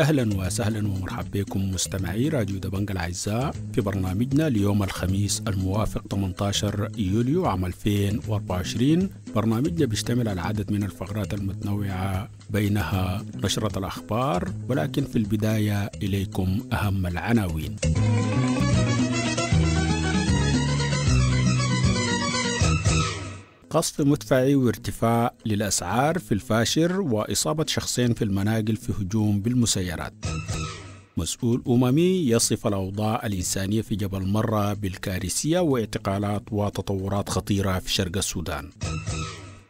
أهلا وسهلا ومرحبا بكم مستمعي راديو دبنج الأعزاء في برنامجنا ليوم الخميس الموافق 18 يوليو عام 2024 برنامجنا بيشتمل على عدد من الفقرات المتنوعة بينها نشرة الأخبار ولكن في البداية إليكم أهم العناوين قصف مدفعي وارتفاع للأسعار في الفاشر وإصابة شخصين في المناقل في هجوم بالمسيرات مسؤول أممي يصف الأوضاع الإنسانية في جبل مرة بالكارثية واعتقالات وتطورات خطيرة في شرق السودان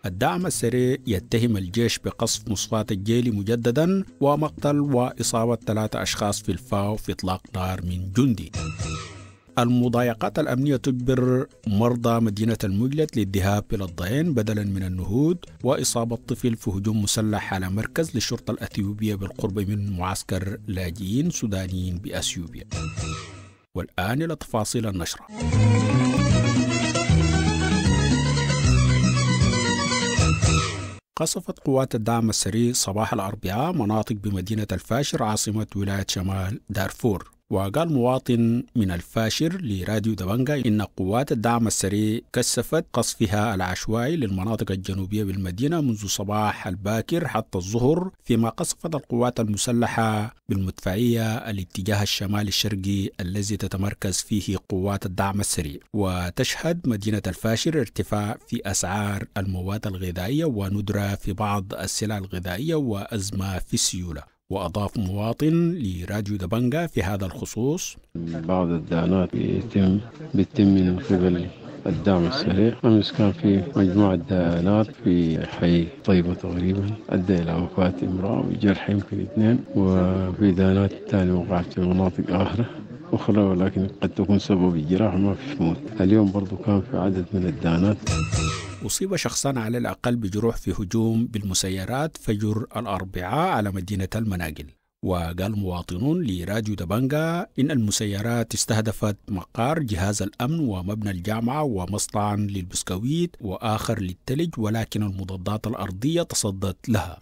الدعم السريع يتهم الجيش بقصف مصفاة الجيل مجددا ومقتل وإصابة ثلاثة أشخاص في الفاو في إطلاق نار من جندي المضايقات الأمنية تجبر مرضى مدينة المجلد للذهاب إلى الضعين بدلا من النهود وإصابة طفل في هجوم مسلح على مركز للشرطة الأثيوبية بالقرب من معسكر لاجئين سودانيين بأثيوبيا والآن إلى تفاصيل النشرة قصفت قوات الدعم السري صباح الأربعاء مناطق بمدينة الفاشر عاصمة ولاية شمال دارفور وقال مواطن من الفاشر لراديو دبنجا إن قوات الدعم السريع كثفت قصفها العشوائي للمناطق الجنوبية بالمدينة منذ صباح الباكر حتى الظهر فيما قصفت القوات المسلحة بالمدفعية الاتجاه الشمال الشرقي الذي تتمركز فيه قوات الدعم السريع وتشهد مدينة الفاشر ارتفاع في أسعار المواد الغذائية وندرة في بعض السلع الغذائية وأزمة في السيولة وأضاف مواطن لراديو دبنجا في هذا الخصوص بعض الدعانات يتم بتتم من قبل الدعم السريع أمس كان في مجموعة دعانات في حي طيبة تقريبا أدى إلى وفاة امرأة وجرح يمكن اثنين وفي دعانات ثانية وقعت في مناطق أخرى أخرى ولكن قد تكون سبب الجراح ما فيش موت اليوم برضو كان في عدد من الدعانات أصيب شخصان على الأقل بجروح في هجوم بالمسيرات فجر الأربعاء على مدينة المناقل وقال مواطنون لراديو دبانجا إن المسيرات استهدفت مقار جهاز الأمن ومبنى الجامعة ومصنع للبسكويت وآخر للتلج ولكن المضادات الأرضية تصدت لها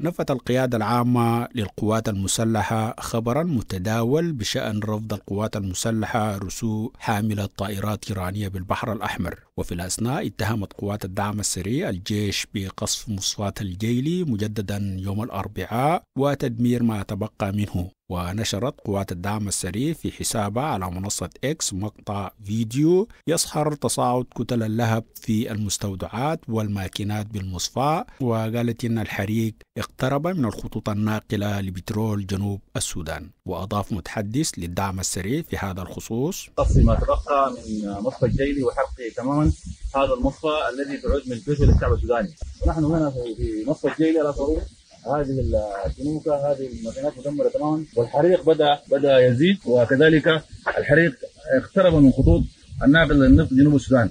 نفت القيادة العامة للقوات المسلحة خبرا متداول بشأن رفض القوات المسلحة رسوء حاملة طائرات إيرانية بالبحر الأحمر وفي الأثناء اتهمت قوات الدعم السري الجيش بقصف مصفاة الجيلي مجددا يوم الأربعاء وتدمير ما تبقى منه ونشرت قوات الدعم السريع في حسابها على منصة إكس مقطع فيديو يسهر تصاعد كتل اللهب في المستودعات والماكينات بالمصفاة وقالت إن الحريق اقترب من الخطوط الناقلة لبترول جنوب السودان وأضاف متحدث للدعم السريع في هذا الخصوص قصي ما تبقى من مصفى الجيلي وحرقه تماما هذا المصفى الذي تعود من جزء للشعب السوداني ونحن هنا في مصفى الجيلي على صاروخ هذه البنوك هذه المكانات مدمره تماما والحريق بدا بدا يزيد وكذلك الحريق اقترب من خطوط الناقل للنفط جنوب السودان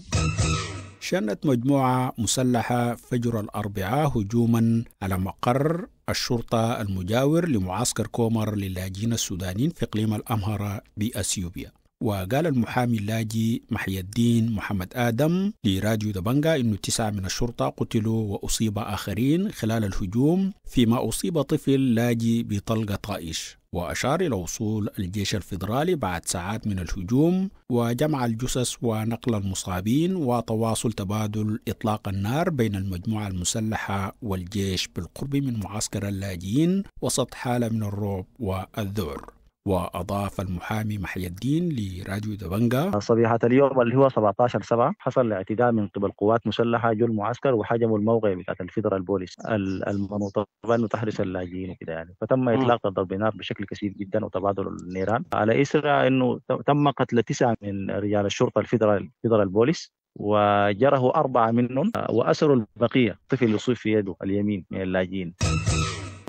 شنت مجموعة مسلحة فجر الأربعاء هجوما على مقر الشرطة المجاور لمعسكر كومر للاجئين السودانيين في إقليم الأمهرة بأثيوبيا وقال المحامي اللاجي محي الدين محمد آدم لراديو دبنجا إنه تسعة من الشرطة قتلوا وأصيب آخرين خلال الهجوم فيما أصيب طفل لاجي بطلقة طائش وأشار إلى وصول الجيش الفيدرالي بعد ساعات من الهجوم وجمع الجثث ونقل المصابين وتواصل تبادل إطلاق النار بين المجموعة المسلحة والجيش بالقرب من معسكر اللاجئين وسط حالة من الرعب والذعر وأضاف المحامي محي الدين لراديو دبنجا صبيحة اليوم اللي هو 17 7 حصل اعتداء من قبل قوات مسلحة جو المعسكر وحجموا الموقع بتاعت الفيدرال بوليس المنوطة انه تحرس اللاجئين وكده يعني فتم إطلاق ضرب نار بشكل كثير جدا وتبادل النيران على إسرع أنه تم قتل تسعة من رجال الشرطة الفيدرال الفيدرال بوليس وجره أربعة منهم آه، وأسروا البقية طفل يصيب في يده اليمين من اللاجئين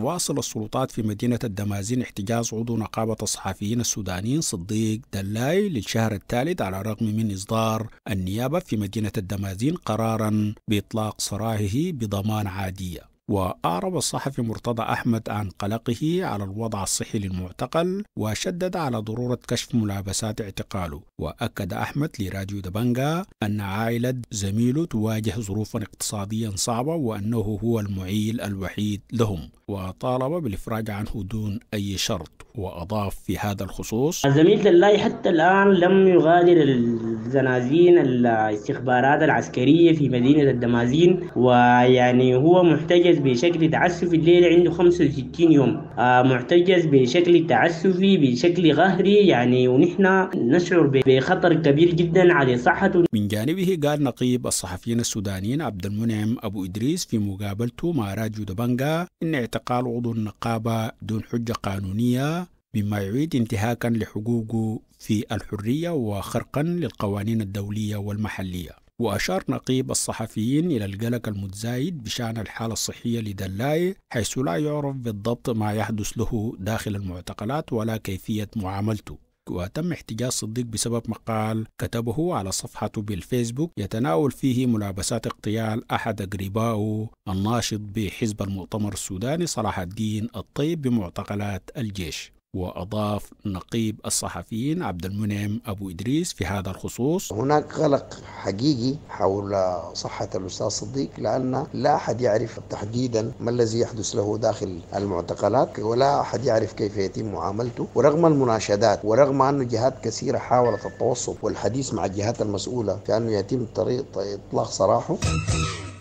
واصل السلطات في مدينة الدمازين احتجاز عضو نقابة الصحفيين السودانيين صديق دلاي للشهر الثالث على الرغم من إصدار النيابة في مدينة الدمازين قرارا بإطلاق سراحه بضمان عادية وأعرب الصحفي مرتضى أحمد عن قلقه على الوضع الصحي للمعتقل وشدد على ضرورة كشف ملابسات اعتقاله وأكد أحمد لراديو دبنجا أن عائلة زميله تواجه ظروفا اقتصاديا صعبة وأنه هو المعيل الوحيد لهم وطالب بالإفراج عنه دون أي شرط وأضاف في هذا الخصوص الزميل الله حتى الآن لم يغادر الزنازين الاستخبارات العسكرية في مدينة الدمازين ويعني هو محتاج معتجز بشكل تعسفي الليل عنده 65 يوم آه معتجز بشكل تعسفي بشكل قهري يعني ونحن نشعر بخطر كبير جدا على صحته من جانبه قال نقيب الصحفيين السودانيين عبد المنعم أبو إدريس في مقابلته مع راجو دبانجا إن اعتقال عضو النقابة دون حجة قانونية بما يعيد انتهاكا لحقوقه في الحرية وخرقا للقوانين الدولية والمحلية وأشار نقيب الصحفيين إلى القلق المتزايد بشأن الحالة الصحية لدلاي حيث لا يعرف بالضبط ما يحدث له داخل المعتقلات ولا كيفية معاملته وتم احتجاز صديق بسبب مقال كتبه على صفحته بالفيسبوك يتناول فيه ملابسات اغتيال أحد أقربائه الناشط بحزب المؤتمر السوداني صلاح الدين الطيب بمعتقلات الجيش وأضاف نقيب الصحفيين عبد المنعم أبو إدريس في هذا الخصوص هناك قلق حقيقي حول صحة الأستاذ صديق لأن لا أحد يعرف تحديدا ما الذي يحدث له داخل المعتقلات ولا أحد يعرف كيف يتم معاملته ورغم المناشدات ورغم أن جهات كثيرة حاولت التوسط والحديث مع الجهات المسؤولة كأنه يتم طريق إطلاق سراحه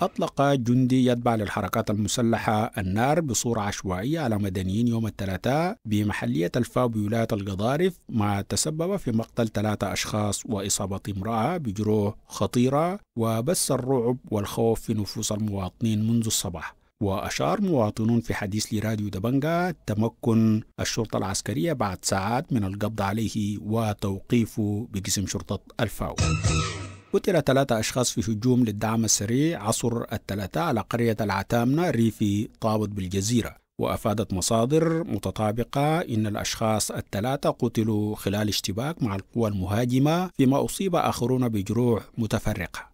أطلق جندي يتبع للحركات المسلحة النار بصورة عشوائية على مدنيين يوم الثلاثاء بمحلية الفاو بولاية القضارف ما تسبب في مقتل ثلاثة أشخاص وإصابة امرأة بجروح خطيرة وبث الرعب والخوف في نفوس المواطنين منذ الصباح وأشار مواطنون في حديث لراديو دبنجا تمكن الشرطة العسكرية بعد ساعات من القبض عليه وتوقيفه بقسم شرطة الفاو قتل ثلاثة أشخاص في هجوم للدعم السريع عصر الثلاثاء على قرية العتامنة ريفي طابط بالجزيرة وأفادت مصادر متطابقة إن الأشخاص الثلاثة قتلوا خلال اشتباك مع القوى المهاجمة فيما أصيب آخرون بجروح متفرقة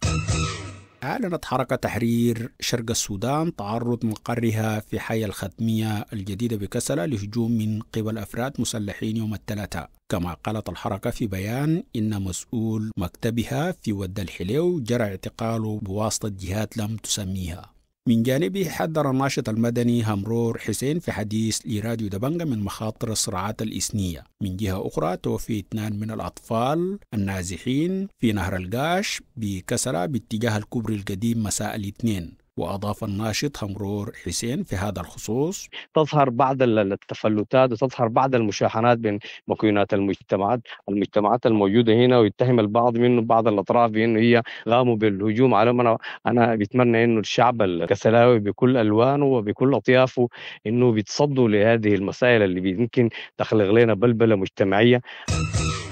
أعلنت حركة تحرير شرق السودان تعرض مقرها في حي الختمية الجديدة بكسلة لهجوم من قبل أفراد مسلحين يوم الثلاثاء كما قالت الحركة في بيان إن مسؤول مكتبها في ود الحليو جرى اعتقاله بواسطة جهات لم تسميها من جانبه حذر الناشط المدني همرور حسين في حديث لراديو دبنجا من مخاطر الصراعات الإثنية من جهة أخرى توفي اثنان من الأطفال النازحين في نهر القاش بكسرة باتجاه الكوبري القديم مساء الاثنين وأضاف الناشط همرور حسين في هذا الخصوص تظهر بعض التفلتات وتظهر بعض المشاحنات بين مكونات المجتمعات المجتمعات الموجودة هنا ويتهم البعض منه بعض الأطراف بأنه هي قاموا بالهجوم على أنا أنا بتمنى أنه الشعب الكسلاوي بكل ألوانه وبكل أطيافه أنه بيتصدوا لهذه المسائل اللي يمكن تخلق لنا بلبلة مجتمعية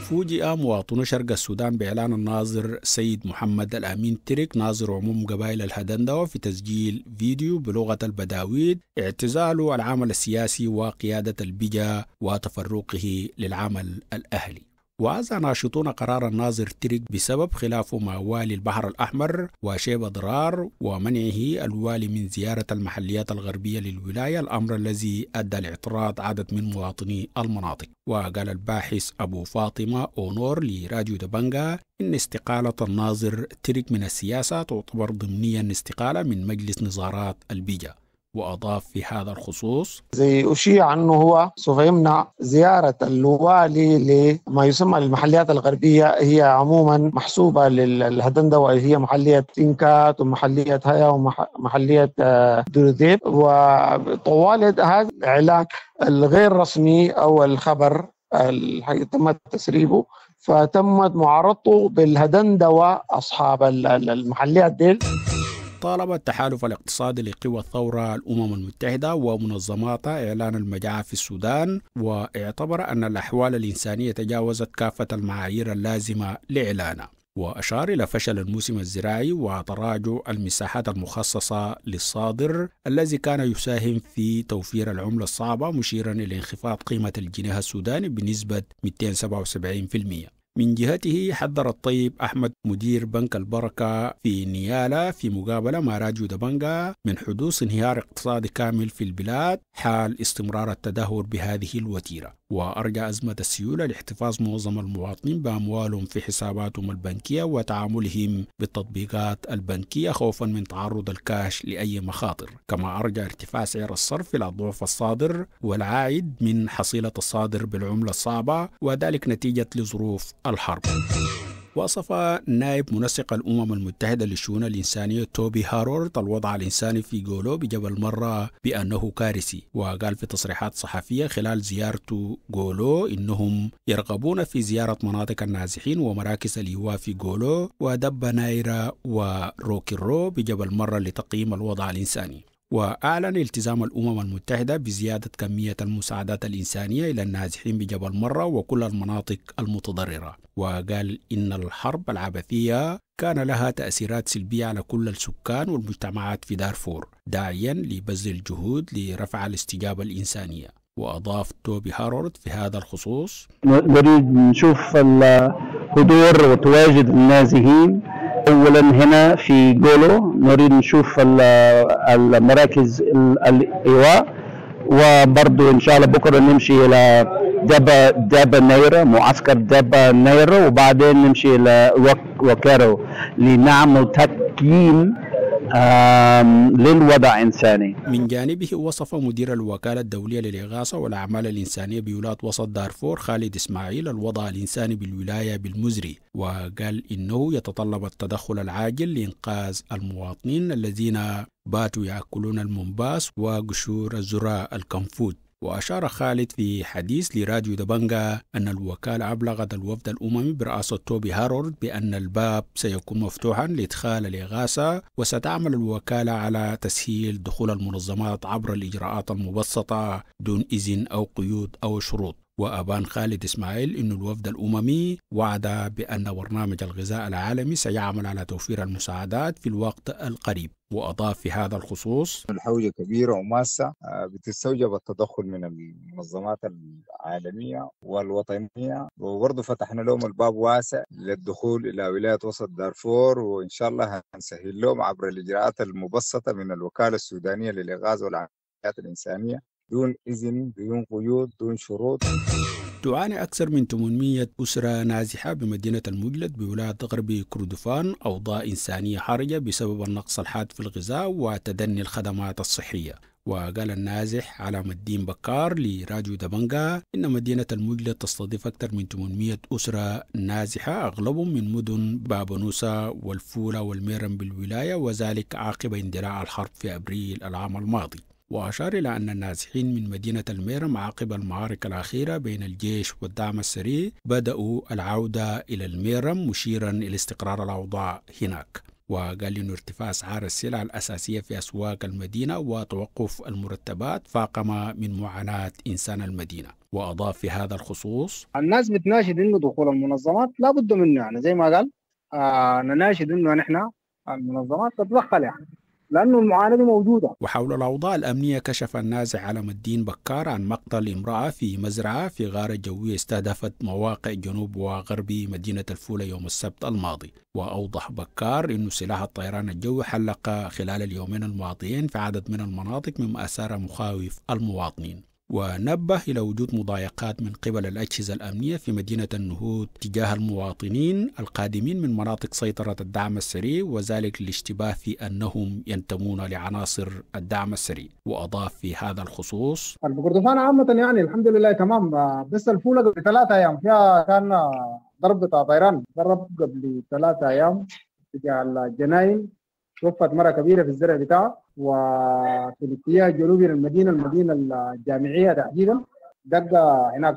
فوجئ مواطنو شرق السودان بإعلان الناظر سيد محمد الأمين ترك ناظر عموم قبائل الهدندوة في تسجيل تسجيل فيديو بلغة البداويد اعتزاله العمل السياسي وقيادة البجا وتفرقه للعمل الأهلي وازع ناشطون قرار الناظر تريك بسبب خلافه مع والي البحر الأحمر وشيب ضرار ومنعه الوالي من زيارة المحليات الغربية للولاية الأمر الذي أدى لاعتراض عدد من مواطني المناطق وقال الباحث أبو فاطمة أونور لراديو دبنغا إن استقالة الناظر تريك من السياسة تعتبر ضمنيا استقالة من مجلس نظارات البيجا وأضاف في هذا الخصوص زي أشيع أنه هو سوف يمنع زيارة الوالي لما يسمى المحليات الغربية هي عموما محسوبة للهدندوة اللي هي محلية تنكات ومحلية هيا ومحلية آه، دروديب وطوال هذا الإعلان الغير رسمي أو الخبر اللي تم تسريبه فتمت معارضته بالهدندوة أصحاب المحليات ديل طالب التحالف الاقتصادي لقوى الثورة الأمم المتحدة ومنظماتها إعلان المجاعة في السودان واعتبر أن الأحوال الإنسانية تجاوزت كافة المعايير اللازمة لإعلانها وأشار إلى فشل الموسم الزراعي وتراجع المساحات المخصصة للصادر الذي كان يساهم في توفير العملة الصعبة مشيرا إلى انخفاض قيمة الجنيه السوداني بنسبة 277% من جهته حذر الطيب أحمد مدير بنك البركة في نيالا في مقابلة مع راجو دبنجا من حدوث انهيار اقتصادي كامل في البلاد حال استمرار التدهور بهذه الوتيرة وأرجى أزمة السيولة لاحتفاظ معظم المواطنين بأموالهم في حساباتهم البنكية وتعاملهم بالتطبيقات البنكية خوفا من تعرض الكاش لأي مخاطر كما أرجى ارتفاع سعر الصرف إلى ضعف الصادر والعائد من حصيلة الصادر بالعملة الصعبة وذلك نتيجة لظروف الحرب وصف نائب منسق الأمم المتحدة للشؤون الإنسانية توبي هارورد الوضع الإنساني في جولو بجبل مرة بأنه كارثي وقال في تصريحات صحفية خلال زيارته جولو إنهم يرغبون في زيارة مناطق النازحين ومراكز الإيواء في جولو ودب نايرا وروكيرو بجبل مرة لتقييم الوضع الإنساني وأعلن التزام الأمم المتحدة بزيادة كمية المساعدات الإنسانية إلى النازحين بجبل مرة وكل المناطق المتضررة وقال إن الحرب العبثية كان لها تأثيرات سلبية على كل السكان والمجتمعات في دارفور داعيا لبذل الجهود لرفع الاستجابة الإنسانية وأضاف توبي هارورد في هذا الخصوص نريد نشوف حضور وتواجد النازحين اولا هنا في جولو نريد نشوف المراكز الايواء وبرضه ان شاء الله بكره نمشي الى دابا دابا نيرا معسكر دابا نيرا وبعدين نمشي الى وكارو لنعمل تقييم للوضع الإنساني من جانبه وصف مدير الوكالة الدولية للإغاثة والأعمال الإنسانية بولاية وسط دارفور خالد إسماعيل الوضع الإنساني بالولاية بالمزري وقال إنه يتطلب التدخل العاجل لإنقاذ المواطنين الذين باتوا يأكلون المنباس وقشور الزراء الكنفوت وأشار خالد في حديث لراديو دبنغا أن الوكالة أبلغت الوفد الأممي برئاسة توبي هارورد بأن الباب سيكون مفتوحا لإدخال الإغاثة وستعمل الوكالة على تسهيل دخول المنظمات عبر الإجراءات المبسطة دون إذن أو قيود أو شروط وأبان خالد إسماعيل أن الوفد الأممي وعد بأن برنامج الغذاء العالمي سيعمل على توفير المساعدات في الوقت القريب وأضاف في هذا الخصوص الحوجة كبيرة وماسة آه، بتستوجب التدخل من المنظمات العالمية والوطنية وبرضه فتحنا لهم الباب واسع للدخول إلى ولاية وسط دارفور وإن شاء الله هنسهل لهم عبر الإجراءات المبسطة من الوكالة السودانية للإغاثة والعمليات الإنسانية دون إذن بدون قيود دون شروط تعاني أكثر من 800 أسرة نازحة بمدينة المجلد بولاية غرب كردفان أوضاع إنسانية حرجة بسبب النقص الحاد في الغذاء وتدني الخدمات الصحية وقال النازح على الدين بكار لراجو دبنجا إن مدينة المجلد تستضيف أكثر من 800 أسرة نازحة أغلبهم من مدن بابونوسا والفولة والميرم بالولاية وذلك عقب اندلاع الحرب في أبريل العام الماضي وأشار إلى أن النازحين من مدينة الميرم عقب المعارك الأخيرة بين الجيش والدعم السري بدأوا العودة إلى الميرم مشيرا إلى استقرار الأوضاع هناك وقال إن ارتفاع أسعار السلع الأساسية في أسواق المدينة وتوقف المرتبات فاقم من معاناة إنسان المدينة وأضاف في هذا الخصوص الناس بتناشد إنه دخول المنظمات لابد منه يعني زي ما قال آه نناشد إنه نحن المنظمات تتدخل يعني لأنه المعاندة موجودة وحول الأوضاع الأمنية كشف النازع علم الدين بكار عن مقتل امرأة في مزرعة في غارة جوية استهدفت مواقع جنوب وغرب مدينة الفولة يوم السبت الماضي وأوضح بكار أن سلاح الطيران الجوي حلق خلال اليومين الماضيين في عدد من المناطق مما أثار مخاوف المواطنين ونبه إلى وجود مضايقات من قبل الأجهزة الأمنية في مدينة النهود تجاه المواطنين القادمين من مناطق سيطرة الدعم السريع وذلك لاشتباه في أنهم ينتمون لعناصر الدعم السريع وأضاف في هذا الخصوص الكردفان عامة يعني الحمد لله تمام بس الفولة ثلاثة أيام فيها كان ضرب بتاع طيران ضرب قبل ثلاثة أيام تجاه الجناين توفت مرة كبيرة في الزرع بتاعه وفي الاتجاه الجنوبي للمدينه المدينه الجامعيه تحديدا دقة هناك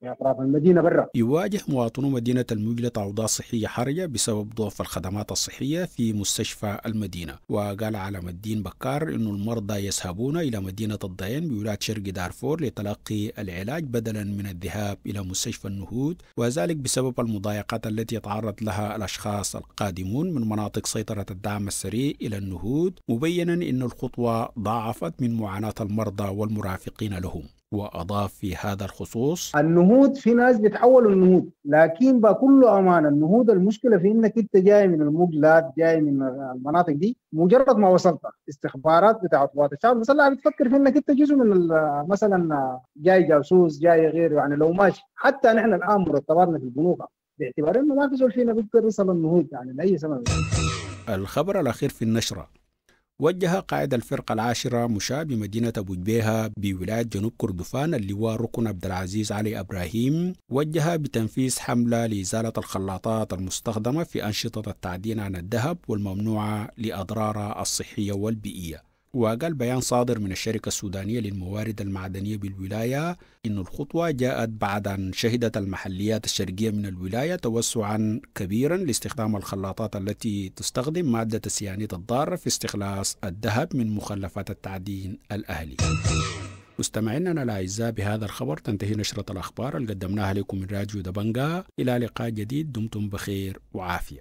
في أطراف المدينة برا يواجه مواطنو مدينة المجلة أوضاع صحية حرجة بسبب ضعف الخدمات الصحية في مستشفى المدينة وقال على الدين بكار أن المرضى يذهبون إلى مدينة الضين بولاية شرق دارفور لتلقي العلاج بدلا من الذهاب إلى مستشفى النهود وذلك بسبب المضايقات التي يتعرض لها الأشخاص القادمون من مناطق سيطرة الدعم السريع إلى النهود مبينا أن الخطوة ضاعفت من معاناة المرضى والمرافقين لهم وأضاف في هذا الخصوص النهود في ناس بيتحولوا النهود لكن بكل أمانة النهود المشكلة في إنك أنت جاي من المقلات جاي من المناطق دي مجرد ما وصلت استخبارات بتاعة قوات الشعب المسلح بتفكر في إنك أنت جزء من مثلا جاي جاسوس جاي غيره يعني لو ماشي حتى نحن الآن مرتباتنا في البنوك باعتبار إنه ما في زول فينا بيقدر يصل النهود يعني لأي سبب الخبر الأخير في النشرة وجه قائد الفرقة العاشرة مشاة بمدينة أبو جبيها بولاية جنوب كردفان اللواء ركن عبد العزيز علي إبراهيم وجه بتنفيذ حملة لإزالة الخلاطات المستخدمة في أنشطة التعدين عن الذهب والممنوعة لأضرارها الصحية والبيئية وقال بيان صادر من الشركة السودانية للموارد المعدنية بالولاية إن الخطوة جاءت بعد أن شهدت المحليات الشرقية من الولاية توسعا كبيرا لاستخدام الخلاطات التي تستخدم مادة السيانيت الضارة في استخلاص الذهب من مخلفات التعدين الأهلي مستمعينا الأعزاء بهذا الخبر تنتهي نشرة الأخبار اللي قدمناها لكم من راديو دبنجا إلى لقاء جديد دمتم بخير وعافية